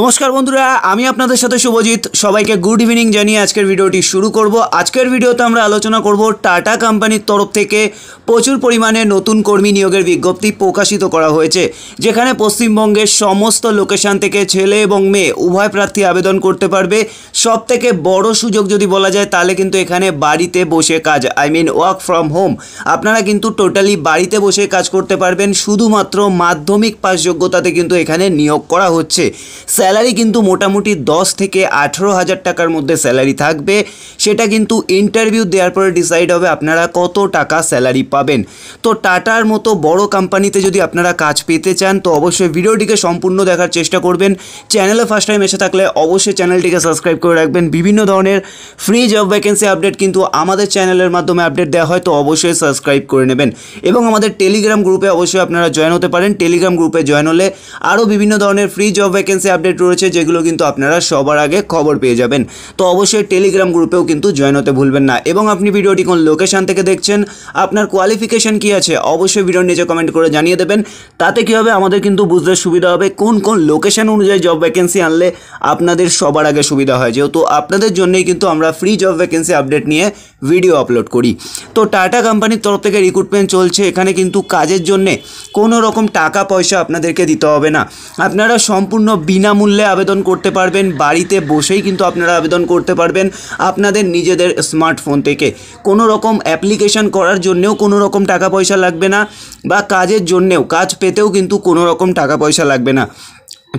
নমস্কার বন্ধুরা আমি আপনাদের সাথে শুভজিৎ সবাইকে গুড ইভিনিং জানিয়ে আজকের ভিডিওটি শুরু করব আজকের ভিডিওতে আমরা আলোচনা করব টাটা কোম্পানির তরফ থেকে প্রচুর পরিমাণে নতুন কর্মী নিয়োগের বিজ্ঞপ্তি প্রকাশিত করা হয়েছে যেখানে পশ্চিমবঙ্গের সমস্ত লোকেশান থেকে ছেলে এবং মেয়ে উভয় প্রার্থী আবেদন করতে পারবে সব থেকে বড় সুযোগ যদি বলা যায় তাহলে কিন্তু এখানে বাড়িতে বসে কাজ I mean work from home আপনারা কিন্তু টোটালি বাড়িতে বসে কাজ করতে পারবেন শুধুমাত্র মাধ্যমিক পাস যোগ্যতাতে কিন্তু এখানে নিয়োগ করা হচ্ছে স্যালারি কিন্তু মোটামুটি দশ থেকে আঠেরো হাজার টাকার মধ্যে স্যালারি থাকবে সেটা কিন্তু ইন্টারভিউ দেওয়ার পরে ডিসাইড হবে আপনারা কত টাকা স্যালারি পাবেন তো টাটার মতো বড় কোম্পানিতে যদি আপনারা কাজ পেতে চান তো অবশ্যই ভিডিওটিকে সম্পূর্ণ দেখার চেষ্টা করবেন চ্যানেলে ফার্স্ট টাইম এসে থাকলে অবশ্যই চ্যানেলটিকে সাবস্ক্রাইব করে রাখবেন বিভিন্ন ধরনের ফ্রি জব ভ্যাকেন্সি আপডেট কিন্তু আমাদের চ্যানেলের মাধ্যমে আপডেট দেওয়া হয় তো অবশ্যই সাবস্ক্রাইব করে নেবেন এবং আমাদের টেলিগ্রাম গ্রুপে অবশ্যই আপনারা জয়েন হতে পারেন টেলিগ্রাম গ্রুপে জয়েন হলে আরও বিভিন্ন ধরনের free job vacancy update update রয়েছে যেগুলো কিন্তু আপনারা সবার আগে খবর পেয়ে যাবেন তো অবশ্যই টেলিগ্রাম গ্রুপেও কিন্তু জয়েন হতে ভুলবেন না এবং আপনি ভিডিওটি কোন লোকেশান থেকে দেখছেন আপনার কোয়ালিফিকেশান কী আছে অবশ্যই ভিডিওর নিচে কমেন্ট করে জানিয়ে দেবেন তাতে কী হবে আমাদের কিন্তু বুঝতে সুবিধা হবে কোন কোন লোকেশান অনুযায়ী জব ভ্যাকেন্সি আনলে আপনাদের সবার আগে সুবিধা হয় যেহেতু আপনাদের জন্যই কিন্তু আমরা ফ্রি জব ভ্যাকেন্সি আপডেট নিয়ে ভিডিও আপলোড করি তো টাটা কোম্পানির তরফ থেকে রিক্রুটমেন্ট চলছে এখানে কিন্তু কাজের জন্যে কোনো রকম টাকা পয়সা আপনাদেরকে দিতে হবে না আপনারা সম্পূর্ণ বিনামূল্যে বিনামূল্যে আবেদন করতে পারবেন বাড়িতে বসেই কিন্তু আপনারা আবেদন করতে পারবেন আপনাদের নিজেদের স্মার্টফোন থেকে কোনো রকম অ্যাপ্লিকেশান করার জন্যেও কোনো রকম টাকা পয়সা লাগবে না বা কাজের জন্যেও কাজ পেতেও কিন্তু কোনো রকম টাকা পয়সা লাগবে না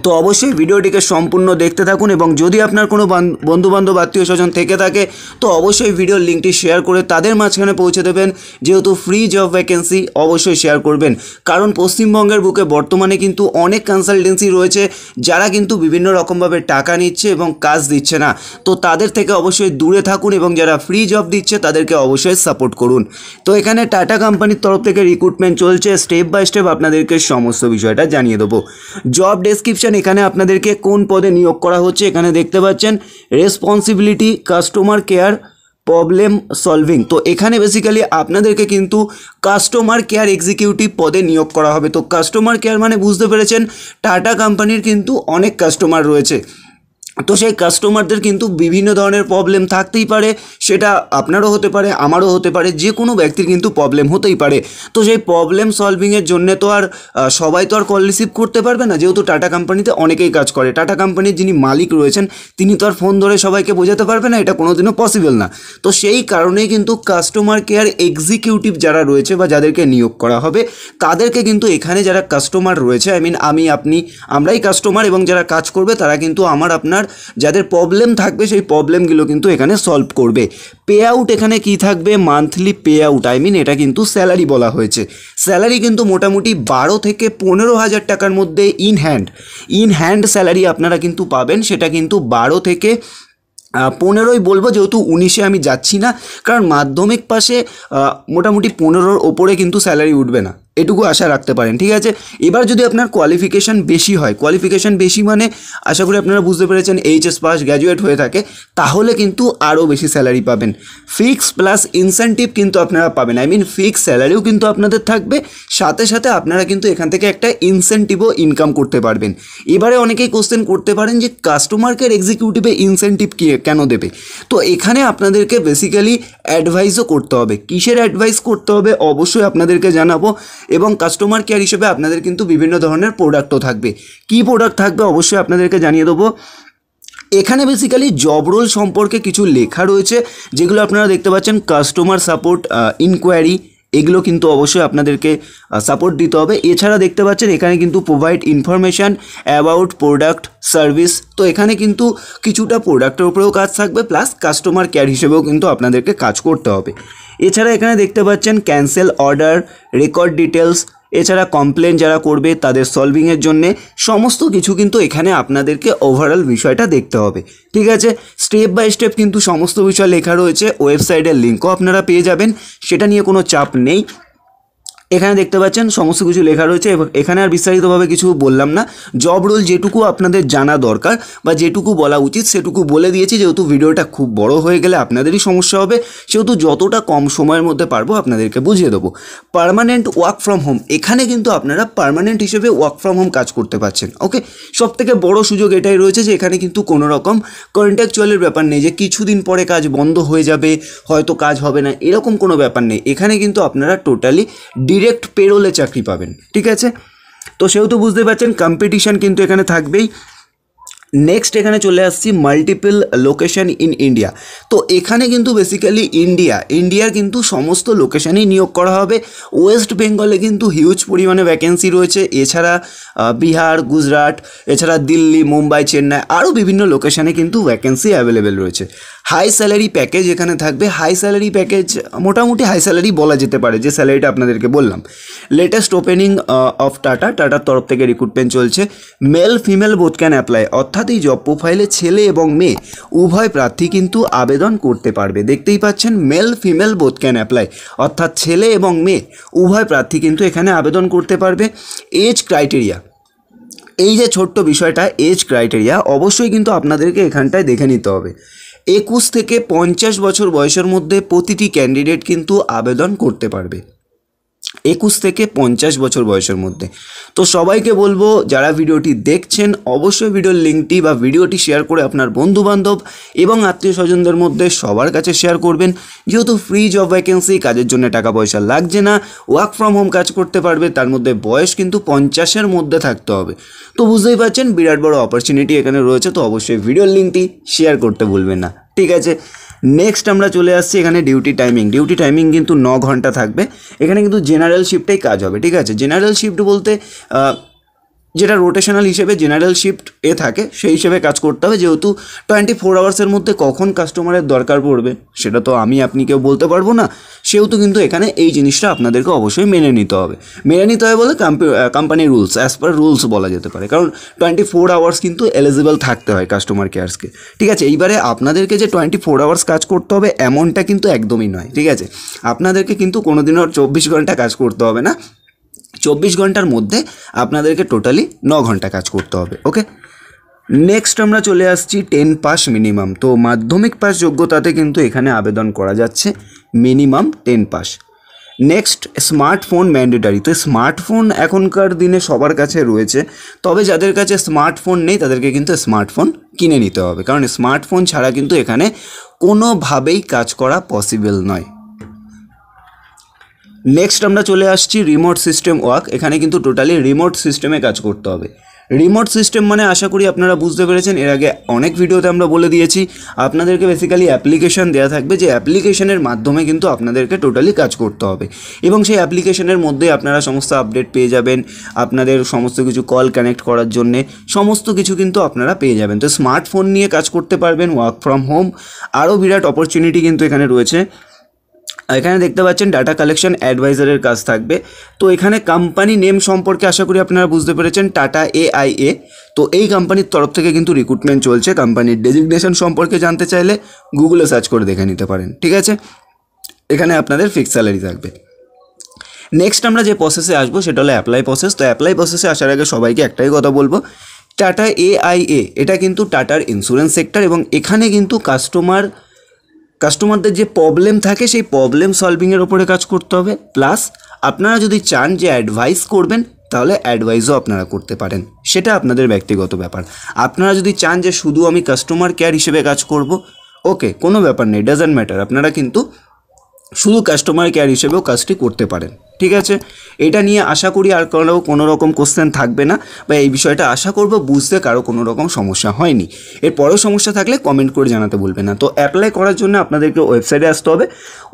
তো অবশ্যই ভিডিওটিকে সম্পূর্ণ দেখতে থাকুন এবং যদি আপনার কোনো বন্ধুবান্ধব আত্মীয় স্বজন থেকে থাকে তো অবশ্যই ভিডিওর লিঙ্কটি শেয়ার করে তাদের মাঝখানে পৌঁছে দেবেন যেহেতু ফ্রি জব ভ্যাকেন্সি অবশ্যই শেয়ার করবেন কারণ পশ্চিমবঙ্গের বুকে বর্তমানে কিন্তু অনেক কনসালটেন্সি রয়েছে যারা কিন্তু বিভিন্ন রকমভাবে টাকা নিচ্ছে এবং কাজ দিচ্ছে না তো তাদের থেকে অবশ্যই দূরে থাকুন এবং যারা ফ্রি জব দিচ্ছে তাদেরকে অবশ্যই সাপোর্ট করুন তো এখানে টাটা কোম্পানির তরফ থেকে রিক্রুটমেন্ট চলছে স্টেপ বাই স্টেপ আপনাদেরকে সমস্ত বিষয়টা জানিয়ে দেবো জব ডেসক্রিপশন পাচ্ছেন এখানে আপনাদেরকে কোন পদে নিয়োগ করা হচ্ছে এখানে দেখতে পাচ্ছেন responsibility customer care problem solving তো এখানে বেসিক্যালি আপনাদেরকে কিন্তু কাস্টমার কেয়ার এক্সিকিউটিভ পদে নিয়োগ করা হবে তো কাস্টমার কেয়ার মানে বুঝতে পেরেছেন টাটা কোম্পানির কিন্তু অনেক কাস্টমার রয়েছে তো সেই কাস্টমারদের কিন্তু বিভিন্ন ধরনের প্রবলেম থাকতেই পারে সেটা আপনারও হতে পারে আমারও হতে পারে যে কোনো ব্যক্তির কিন্তু প্রবলেম হতেই পারে তো সেই প্রবলেম সলভিংয়ের জন্য তো আর সবাই তো আর কল রিসিভ করতে পারবে না যেহেতু টাটা কোম্পানিতে অনেকেই কাজ করে টাটা কোম্পানির যিনি মালিক রয়েছেন তিনি তো আর ফোন ধরে সবাইকে বোঝাতে পারবে না এটা কোনোদিনও পসিবল না তো সেই কারণেই কিন্তু কাস্টমার কেয়ার এক্সিকিউটিভ যারা রয়েছে বা যাদেরকে নিয়োগ করা হবে তাদেরকে কিন্তু এখানে যারা কাস্টমার রয়েছে আই মিন আমি আপনি আমরাই কাস্টমার এবং যারা কাজ করবে তারা কিন্তু আমার আপনার যাদের প্রবলেম থাকবে সেই প্রবলেমগুলো কিন্তু এখানে সলভ করবে পে আউট এখানে কি থাকবে monthly pay out I mean এটা কিন্তু স্যালারি বলা হয়েছে স্যালারি কিন্তু মোটামুটি বারো থেকে পনেরো হাজার টাকার মধ্যে in hand in hand salary আপনারা কিন্তু পাবেন সেটা কিন্তু বারো থেকে পনেরোই বলবো যেহেতু উনিশে আমি যাচ্ছি না কারণ মাধ্যমিক পাশে মোটামুটি পনেরোর ওপরে কিন্তু স্যালারি উঠবে না এটুকু আশা রাখতে পারেন ঠিক আছে এবার যদি আপনার কোয়ালিফিকেশান বেশি হয় কোয়ালিফিকেশান বেশি মানে আশা করি আপনারা বুঝতে পেরেছেন এইচএস পাস গ্র্যাজুয়েট হয়ে থাকে তাহলে কিন্তু আরও বেশি স্যালারি পাবেন ফিক্স প্লাস ইনসেন্টিভ কিন্তু আপনারা পাবেন আই মিন ফিক্স স্যালারিও কিন্তু আপনাদের থাকবে সাথে সাথে আপনারা কিন্তু এখান থেকে একটা ইনসেন্টিভও ইনকাম করতে পারবেন এবারে অনেকেই কোশ্চেন করতে পারেন যে কাস্টমারকে এক্সিকিউটিভে ইনসেন্টিভ কেন দেবে তো এখানে আপনাদেরকে বেসিক্যালি অ্যাডভাইসও করতে হবে কিসের অ্যাডভাইস করতে হবে অবশ্যই আপনাদেরকে জানাবো এবং কাস্টমার কেয়ার হিসেবে আপনাদের কিন্তু বিভিন্ন ধরনের প্রোডাক্টও থাকবে কি প্রোডাক্ট থাকবে অবশ্যই আপনাদেরকে জানিয়ে দেবো এখানে বেসিক্যালি জব রোল সম্পর্কে কিছু লেখা রয়েছে যেগুলো আপনারা দেখতে পাচ্ছেন কাস্টমার সাপোর্ট ইনকোয়ারি এগুলো কিন্তু অবশ্যই আপনাদেরকে সাপোর্ট দিতে হবে এছাড়া দেখতে পাচ্ছেন এখানে কিন্তু provide information about product service তো এখানে কিন্তু কিছুটা প্রোডাক্টের উপরেও কাজ থাকবে প্লাস কাস্টমার কেয়ার হিসেবেও কিন্তু আপনাদেরকে কাজ করতে হবে এছাড়া এখানে দেখতে পাচ্ছেন ক্যান্সেল অর্ডার রেকর্ড ডিটেলস এছাড়া কমপ্লেন যারা করবে তাদের সলভিংয়ের জন্যে সমস্ত কিছু কিন্তু এখানে আপনাদেরকে ওভারঅল বিষয়টা দেখতে হবে ঠিক আছে স্টেপ বাই স্টেপ কিন্তু সমস্ত বিষয় লেখা রয়েছে ওয়েবসাইটের লিঙ্কও আপনারা পেয়ে যাবেন সেটা নিয়ে কোনো চাপ নেই এখানে দেখতে পাচ্ছেন সমস্ত কিছু লেখা রয়েছে এবং এখানে আর বিস্তারিতভাবে কিছু বললাম না জব রোল যেটুকু আপনাদের জানা দরকার বা যেটুকু বলা উচিত সেটুকু বলে দিয়েছি যেহেতু ভিডিওটা খুব বড় হয়ে গেলে আপনাদেরই সমস্যা হবে সেহেতু যতটা কম সময়ের মধ্যে পারবো আপনাদেরকে বুঝিয়ে দেবো পারমানেন্ট ওয়ার্ক ফ্রম হোম এখানে কিন্তু আপনারা পারমানেন্ট হিসেবে ওয়ার্ক ফ্রম হোম কাজ করতে পারছেন ওকে সব থেকে বড়ো সুযোগ এটাই রয়েছে যে এখানে কিন্তু কোনো রকম কন্ট্যাকচুয়ালের ব্যাপার নেই যে কিছুদিন পরে কাজ বন্ধ হয়ে যাবে হয়তো কাজ হবে না এরকম কোনো ব্যাপার নেই এখানে কিন্তু আপনারা টোটালি ডিরেক্ট পেরোলে চাকরি পাবেন ঠিক আছে তো সেহেতু বুঝতে পারছেন কম্পিটিশান কিন্তু এখানে থাকবেই নেক্সট এখানে চলে আসছি মাল্টিপল লোকেশন ইন ইন্ডিয়া তো এখানে কিন্তু বেসিক্যালি ইন্ডিয়া ইন্ডিয়ার কিন্তু সমস্ত লোকেশানেই নিয়োগ করা হবে ওয়েস্ট বেঙ্গলে কিন্তু হিউজ পরিমাণে ভ্যাকেন্সি রয়েছে এছাড়া বিহার গুজরাট এছাড়া দিল্লি মুম্বাই চেন্নাই আরও বিভিন্ন লোকেশানে কিন্তু ভ্যাকেন্সি অ্যাভেলেবেল রয়েছে হাই স্যালারি প্যাকেজ এখানে থাকবে হাই স্যালারি প্যাকেজ মোটামুটি হাই স্যালারি বলা যেতে পারে যে স্যালারিটা আপনাদেরকে বললাম লেটেস্ট ওপেনিং অফ টাটা টাটার তরফ থেকে রিক্রুটমেন্ট চলছে male female both can apply অর্থাৎ অর্থাৎ এই জব প্রোফাইলে ছেলে এবং মেয়ে উভয় প্রার্থী কিন্তু আবেদন করতে পারবে দেখতেই পাচ্ছেন male female both can apply অর্থাৎ ছেলে এবং মেয়ে উভয় প্রার্থী কিন্তু এখানে আবেদন করতে পারবে এজ ক্রাইটেরিয়া এই যে ছোট্ট বিষয়টা এজ ক্রাইটেরিয়া অবশ্যই কিন্তু আপনাদেরকে এখানটায় দেখে নিতে হবে একুশ থেকে পঞ্চাশ বছর বয়সের মধ্যে প্রতিটি ক্যান্ডিডেট কিন্তু আবেদন করতে পারবে একুশ থেকে পঞ্চাশ বছর বয়সের মধ্যে তো সবাইকে বলবো যারা ভিডিওটি দেখছেন অবশ্যই ভিডিওর লিঙ্কটি বা ভিডিওটি শেয়ার করে আপনার বন্ধুবান্ধব এবং আত্মীয় স্বজনদের মধ্যে সবার কাছে শেয়ার করবেন যেহেতু ফ্রি জব ভ্যাকেন্সি কাজের জন্য টাকা পয়সা লাগছে না ওয়ার্ক ফ্রম হোম কাজ করতে পারবে তার মধ্যে বয়স কিন্তু পঞ্চাশের মধ্যে থাকতে হবে তো বুঝতেই পারছেন বিরাট বড় অপরচুনিটি এখানে রয়েছে তো অবশ্যই ভিডিওর লিঙ্কটি শেয়ার করতে ভুলবেন না ঠিক আছে নেক্সট আমরা চলে আসছি এখানে ডিউটি টাইমিং ডিউটি টাইমিং কিন্তু ন ঘন্টা থাকবে এখানে কিন্তু জেনারেল শিফটেই কাজ হবে ঠিক আছে জেনারেল শিফট বলতে যেটা রোটেশনাল হিসেবে জেনারেল শিফট এ থাকে সেই হিসেবে কাজ করতে হবে যেহেতু টোয়েন্টি ফোর আওয়ার্সের মধ্যে কখন কাস্টমারের দরকার পড়বে সেটা তো আমি আপনি কেউ বলতে পারবো না সেহেতু কিন্তু এখানে এই জিনিসটা আপনাদেরকে অবশ্যই মেনে নিতে হবে মেনে নিতে হবে বলে company rules as per rules বলা যেতে পারে কারণ টোয়েন্টি ফোর আওয়ার্স কিন্তু এলিজিবল থাকতে হয় কাস্টমার কেয়ার্সকে ঠিক আছে এইবারে আপনাদেরকে যে টোয়েন্টি ফোর আওয়ার্স কাজ করতে হবে এমনটা কিন্তু একদমই নয় ঠিক আছে আপনাদেরকে কিন্তু কোনোদিনও চব্বিশ ঘন্টা কাজ করতে হবে না চব্বিশ ঘন্টার মধ্যে আপনাদেরকে টোটালি ন ঘন্টা কাজ করতে হবে ওকে নেক্সট আমরা চলে আসছি টেন পাস মিনিমাম তো মাধ্যমিক পাস যোগ্যতাতে কিন্তু এখানে আবেদন করা যাচ্ছে minimum ten pass next smartphone mandatory তো স্মার্টফোন এখনকার দিনে সবার কাছে রয়েছে তবে যাদের কাছে স্মার্টফোন নেই তাদেরকে কিন্তু স্মার্টফোন কিনে নিতে হবে কারণ স্মার্টফোন ছাড়া কিন্তু এখানে কোনোভাবেই কাজ করা পসিবল নয় নেক্সট আমরা চলে আসছি রিমোট সিস্টেম ওয়ার্ক এখানে কিন্তু টোটালি রিমোট সিস্টেমে কাজ করতে হবে রিমোট সিস্টেম মানে আশা করি আপনারা বুঝতে পেরেছেন এর আগে অনেক ভিডিওতে আমরা বলে দিয়েছি আপনাদেরকে বেসিক্যালি অ্যাপ্লিকেশান দেওয়া থাকবে যে অ্যাপ্লিকেশানের মাধ্যমে কিন্তু আপনাদেরকে টোটালি কাজ করতে হবে এবং সেই অ্যাপ্লিকেশানের মধ্যে আপনারা সমস্ত আপডেট পেয়ে যাবেন আপনাদের সমস্ত কিছু কল কানেক্ট করার জন্যে সমস্ত কিছু কিন্তু আপনারা পেয়ে যাবেন তো স্মার্টফোন নিয়ে কাজ করতে পারবেন ওয়ার্ক ফ্রম হোম আরও বিরাট অপরচুনিটি কিন্তু এখানে রয়েছে এখানে দেখতে পাচ্ছেন ডাটা কালেকশন অ্যাডভাইজারের কাজ থাকবে তো এখানে কোম্পানি নেম সম্পর্কে আশা করি আপনারা বুঝতে পেরেছেন টাটা এআইএ তো এই কোম্পানির তরফ থেকে কিন্তু রিক্রুটমেন্ট চলছে কোম্পানির ডেজিগনেশন সম্পর্কে জানতে চাইলে গুগলে সার্চ করে দেখে নিতে পারেন ঠিক আছে এখানে আপনাদের ফিক্স স্যালারি থাকবে নেক্সট আমরা যে প্রসেসে আসবো সেটা হলো অ্যাপ্লাই প্রসেস তো অ্যাপ্লাই প্রসেসে আসার আগে সবাইকে একটাই কথা বলবো টাটা এআইএ এটা কিন্তু টাটার ইন্স্যুরেন্স সেক্টর এবং এখানে কিন্তু কাস্টমার কাস্টমারদের যে প্রবলেম থাকে সেই প্রবলেম সলভিংয়ের ওপরে কাজ করতে হবে প্লাস আপনারা যদি চান যে অ্যাডভাইস করবেন তাহলে অ্যাডভাইসও আপনারা করতে পারেন সেটা আপনাদের ব্যক্তিগত ব্যাপার আপনারা যদি চান যে শুধু আমি কাস্টমার কেয়ার হিসেবে কাজ করব ওকে কোনো ব্যাপার নেই ডাজেন্ট ম্যাটার আপনারা কিন্তু শুধু কাস্টমার কেয়ার হিসেবেও কাজটি করতে পারেন ঠিক আছে এটা নিয়ে আশা করি আর কারো কোনো রকম কোশ্চেন থাকবে না বা এই বিষয়টা আশা করব বুঝতে কারো কোনো রকম সমস্যা হয়নি এরপরেও সমস্যা থাকলে কমেন্ট করে জানাতে বলবে না তো অ্যাপ্লাই করার জন্য আপনাদেরকে ওয়েবসাইটে আসতে হবে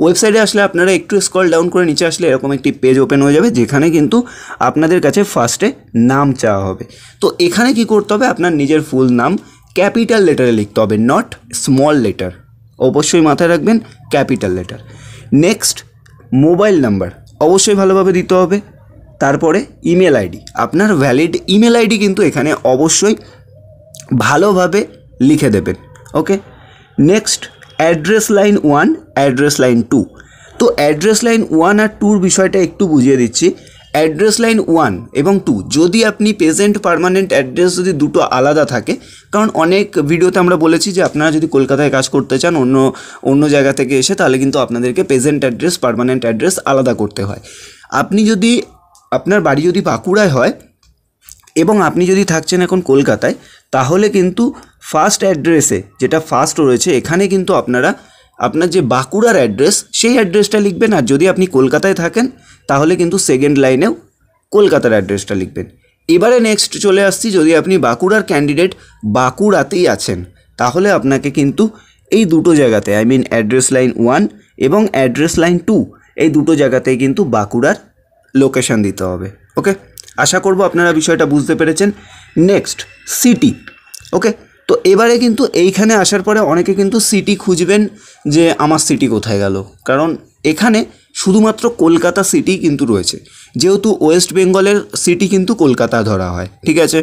ওয়েবসাইটে আসলে আপনারা একটু স্কল ডাউন করে নিচে আসলে এরকম একটি পেজ ওপেন হয়ে যাবে যেখানে কিন্তু আপনাদের কাছে ফার্স্টে নাম চাওয়া হবে তো এখানে কি করতে হবে আপনার নিজের ফুল নাম ক্যাপিটাল লেটারে লিখতে হবে নট স্মল লেটার অবশ্যই মাথায় রাখবেন capital letter next mobile number অবশ্যই ভালোভাবে দিতে হবে তারপরে ইমেল আইডি আপনার ভ্যালিড ইমেল আইডি কিন্তু এখানে অবশ্যই ভালোভাবে লিখে দেবেন okay next address line one address line two তো অ্যাড্রেস লাইন ওয়ান আর টুর বিষয়টা একটু বুঝিয়ে দিচ্ছি অ্যাড্রেস লাইন ওয়ান এবং টু যদি আপনি প্রেজেন্ট পারমানেন্ট অ্যাড্রেস যদি দুটো আলাদা থাকে কারণ অনেক ভিডিওতে আমরা বলেছি যে আপনারা যদি কলকাতায় কাজ করতে চান অন্য অন্য জায়গা থেকে এসে তাহলে কিন্তু আপনাদেরকে প্রেজেন্ট অ্যাড্রেস পারমানেন্ট অ্যাড্রেস আলাদা করতে হয় আপনি যদি আপনার বাড়ি যদি বাঁকুড়ায় হয় এবং আপনি যদি থাকছেন এখন কলকাতায় তাহলে কিন্তু ফার্স্ট অ্যাড্রেসে যেটা ফার্স্ট রয়েছে এখানে কিন্তু আপনারা আপনার যে বাঁকুড়ার অ্যাড্রেস সেই অ্যাড্রেসটা লিখবেন আর যদি আপনি কলকাতায় থাকেন তাহলে কিন্তু সেকেন্ড লাইনেও কলকাতার অ্যাড্রেসটা লিখবেন এবারে নেক্সট চলে আসছি যদি আপনি বাঁকুড়ার ক্যান্ডিডেট বাঁকুড়াতেই আছেন তাহলে আপনাকে কিন্তু এই দুটো জায়গাতে I mean address line one এবং অ্যাড্রেস লাইন টু এই দুটো জায়গাতেই কিন্তু বাঁকুড়ার লোকেশান দিতে হবে ওকে আশা করব আপনারা বিষয়টা বুঝতে পেরেছেন নেক্সট সিটি ওকে তো এবারে কিন্তু এইখানে আসার পরে অনেকে কিন্তু সিটি খুঁজবেন যে আমার সিটি কোথায় গেল কারণ এখানে শুধুমাত্র কলকাতা সিটি কিন্তু রয়েছে যেহেতু ওয়েস্ট বেঙ্গলের সিটি কিন্তু কলকাতা ধরা হয় ঠিক আছে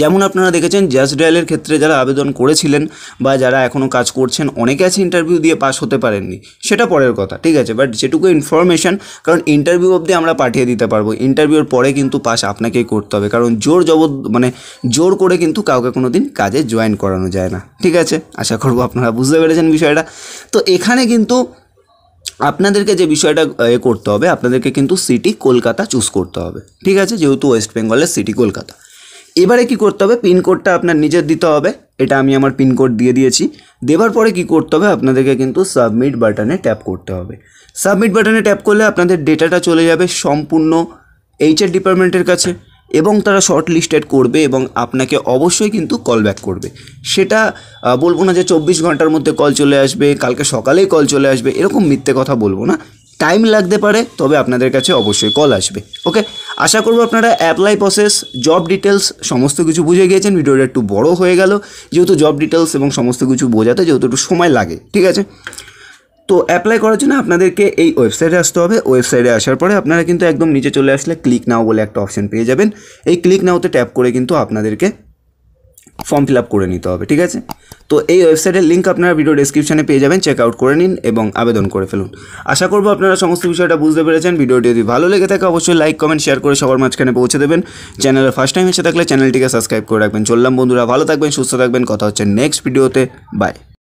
যেমন আপনারা দেখেছেন জাস্ট ডায়ালের ক্ষেত্রে যারা আবেদন করেছিলেন বা যারা এখনও কাজ করছেন অনেকে আছে ইন্টারভিউ দিয়ে পাস হতে পারেননি সেটা পরের কথা ঠিক আছে বাট যেটুকু ইনফরমেশান কারণ ইন্টারভিউ অবধি আমরা পাঠিয়ে দিতে পারবো ইন্টারভিউর পরে কিন্তু পাস আপনাকেই করতে হবে কারণ জোর জব মানে জোর করে কিন্তু কাউকে কোনো দিন কাজে জয়েন করানো যায় না ঠিক আছে আশা করবো আপনারা বুঝতে পেরেছেন বিষয়টা তো এখানে কিন্তু আপনাদেরকে যে বিষয়টা এ করতে হবে আপনাদেরকে কিন্তু সিটি কলকাতা চুজ করতে হবে ঠিক আছে যেহেতু ওয়েস্ট বেঙ্গলের সিটি কলকাতা এবারে কি করতে হবে পিনকোডটা আপনার নিজের দিতে হবে এটা আমি আমার পিনকোড দিয়ে দিয়েছি দেওয়ার পরে কি করতে হবে আপনাদেরকে কিন্তু সাবমিট বাটনে ট্যাপ করতে হবে সাবমিট বাটনে ট্যাপ করলে আপনাদের ডেটাটা চলে যাবে সম্পূর্ণ এইচআর ডিপার্টমেন্টের কাছে এবং তারা শর্ট লিস্টেড করবে এবং আপনাকে অবশ্যই কিন্তু কল ব্যাক করবে সেটা বলবো না যে চব্বিশ ঘন্টার মধ্যে কল চলে আসবে কালকে সকালেই কল চলে আসবে এরকম মিথ্যে কথা বলবো না টাইম লাগতে পারে তবে আপনাদের কাছে অবশ্যই কল আসবে ওকে আশা করব আপনারা অ্যাপ্লাই প্রসেস জব ডিটেলস সমস্ত কিছু বুঝে গিয়েছেন ভিডিওটা একটু বড় হয়ে গেল যেহেতু জব ডিটেলস এবং সমস্ত কিছু বোঝাতে যেহেতু একটু সময় লাগে ঠিক আছে তো অ্যাপ্লাই করার জন্য আপনাদেরকে এই ওয়েবসাইটে আসতে হবে ওয়েবসাইটে আসার পরে আপনারা কিন্তু একদম নিচে চলে আসলে ক্লিক নাও বলে একটা অপশন পেয়ে যাবেন এই ক্লিক নাওতে ট্যাপ করে কিন্তু আপনাদেরকে ফর্ম ফিল করে নিতে হবে ঠিক আছে তো এই ওয়েবসাইটের লিঙ্ক আপনারা ভিডিও ডিসক্রিপশানে পেয়ে যাবেন চেক আউট করে নিন এবং আবেদন করে ফেলুন আশা করবো আপনারা সমস্ত বিষয়টা বুঝতে পেরেছেন ভিডিওটি যদি ভালো লেগে থাকে অবশ্যই লাইক কমেন্ট শেয়ার করে সবার মাঝখানে পৌঁছে দেবেন চ্যানেলের ফার্স্ট টাইম এসে থাকলে চ্যানেলটিকে সাবস্ক্রাইব করে রাখবেন চললাম বন্ধুরা ভালো থাকবেন সুস্থ থাকবেন কথা হচ্ছে নেক্সট ভিডিওতে বাই